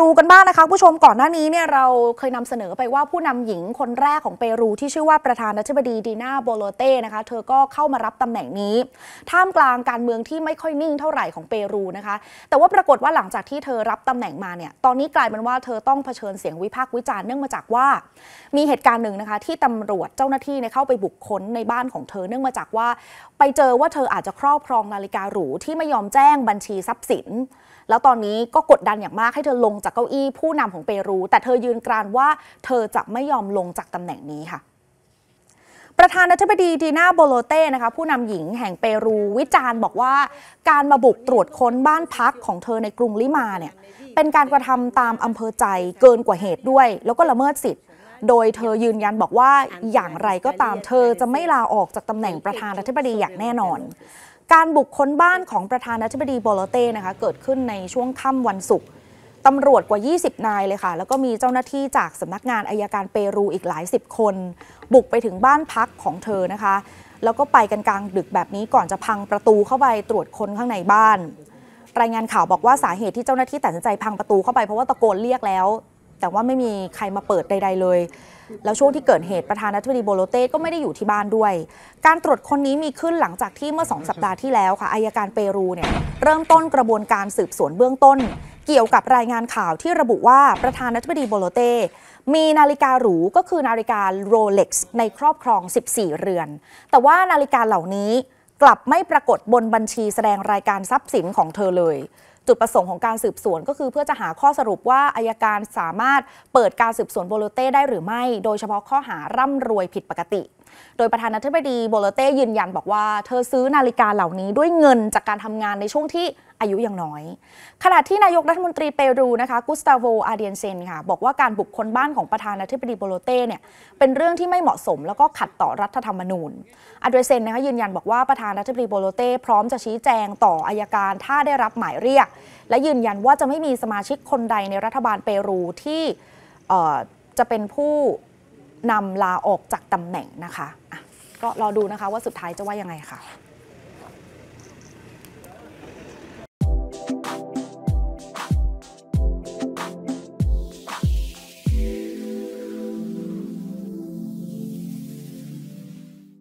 รูกันบ้างนะคะ ผู้ชมก่อนหน้านี้เนี่ยเราเคยนำเสนอไปว่าผู้นำหญิงคนแรกของเปรู ที่ชื่อว่าประธานาธิบดีดีนาโบโลเต้นะคะเธอก็เข้ามารับตำแหน่งนี้ ท่ามกลางการเมืองที่ไม่ค่อยนิ่งเท่าไหร่ของเปรูนะคะ แต่ว่าปรากฏว่าหลังจากที่เธอรับตำแหน่งมาเนี่ยตอนนี้กลายเป็นว่า เธอต้องเผชิญเสียงวิพากษ์วิจารณ์เนื่องมาจากว่ามีเหตุการณ์หนึ่งนะคะที่ตำรวจเจ้าหน้าที่เข้าไปบุคคลในบ้านของเธอเนื่องมาจากว่า ไปเจอว่าเธออาจจะครอบครองนาฬิกาหรูที่ไม่ยอมแจ้งบัญชีทรัพย์สินแล้วตอนนี้ก็กดดันอย่างมากให้เธอลงจากเก้าอี้ผู้นำของเปรู แต่เธอยืนกรานว่าเธอจะไม่ยอมลงจากตำแหน่งนี้ค่ะ ประธานาธิบดีดีนาโบโลเต้นะคะผู้นำหญิงแห่งเปรู วิจารณ์บอกว่าการมาบุกตรวจค้นบ้านพักของเธอในกรุงลิมาเนี่ยเป็นการกระทำตามอำเภอใจเกินกว่าเหตุด้วย แล้วก็ละเมิดสิทธิ์ โดยเธอยืนยันบอกว่าอย่างไรก็ตามเธอจะไม่ลาออกจากตำแหน่งประธานาธิบดีอย่างแน่นอนการบุกค้นบ้านของประธานาธิบดีโบโลเต้นะคะเกิดขึ้นในช่วงค่ำวันศุกร์ตำรวจกว่า 20 นายเลยค่ะ แล้วก็มีเจ้าหน้าที่จากสำนักงานอายการเปรูอีกหลายสิบคน บุกไปถึงบ้านพักของเธอนะคะ แล้วก็ไปกันกลางดึกแบบนี้ก่อนจะพังประตูเข้าไปตรวจคนข้างในบ้านรายงานข่าวบอกว่าสาเหตุที่เจ้าหน้าที่ตัดสินใจพังประตูเข้าไปเพราะว่าตะโกนเรียกแล้วแต่ว่าไม่มีใครมาเปิดใดๆเลย แล้วช่วงที่เกิดเหตุประธานาธิบดีโบโลเต้ก็ไม่ได้อยู่ที่บ้านด้วย การตรวจคนนี้มีขึ้นหลังจากที่เมื่อ 2 สัปดาห์ที่แล้วค่ะอายการเปรูเนี่ยเริ่มต้นกระบวนการสืบสวนเบื้องต้น เกี่ยวกับรายงานข่าวที่ระบุว่าประธานาธิบดีโบโลเต้ มีนาฬิกาหรูก็คือนาฬิกาโรเล็กซ์ในครอบครอง 14 เรือน แต่ว่านาฬิกาเหล่านี้ กลับไม่ปรากฏบนบัญชีแสดงรายการทรัพย์สินของเธอเลยจุดประสงค์ของการสืบสวนก็คือเพื่อจะหาข้อสรุปว่าอายการสามารถเปิดการสืบสวนโบโลเต้ได้หรือไม่ โดยเฉพาะข้อหาร่ำรวยผิดปกติ โดยประธานาธิบดีโบโลเต้ยืนยันบอกว่าเธอซื้อนาฬิกาเหล่านี้ด้วยเงินจากการทำงานในช่วงที่อายุยังน้อย ขณะที่นายกรัฐมนตรีเปรู นะคะกุสตาโวอาเดียนเซนค่ะ บอกว่าการบุกคนบ้านของประธานาธิบดีโบโลเต้เนี่ยเป็นเรื่องที่ไม่เหมาะสมแล้วก็ขัดต่อรัฐธรรมนูญอาเดียนเซนนะคะยืนยันบอกว่าประธานาธิบดีโบโลเต้พร้อมจะชี้แจงต่ออายการถ้าได้รับหมายเรียก และยืนยันว่าจะไม่มีสมาชิกคนใดในรัฐบาลเปรูที่จะเป็นผู้นำลาออกจากตำแหน่งนะคะะก็รอดูนะคะว่าสุดท้ายจะว่ายังไงค่ะ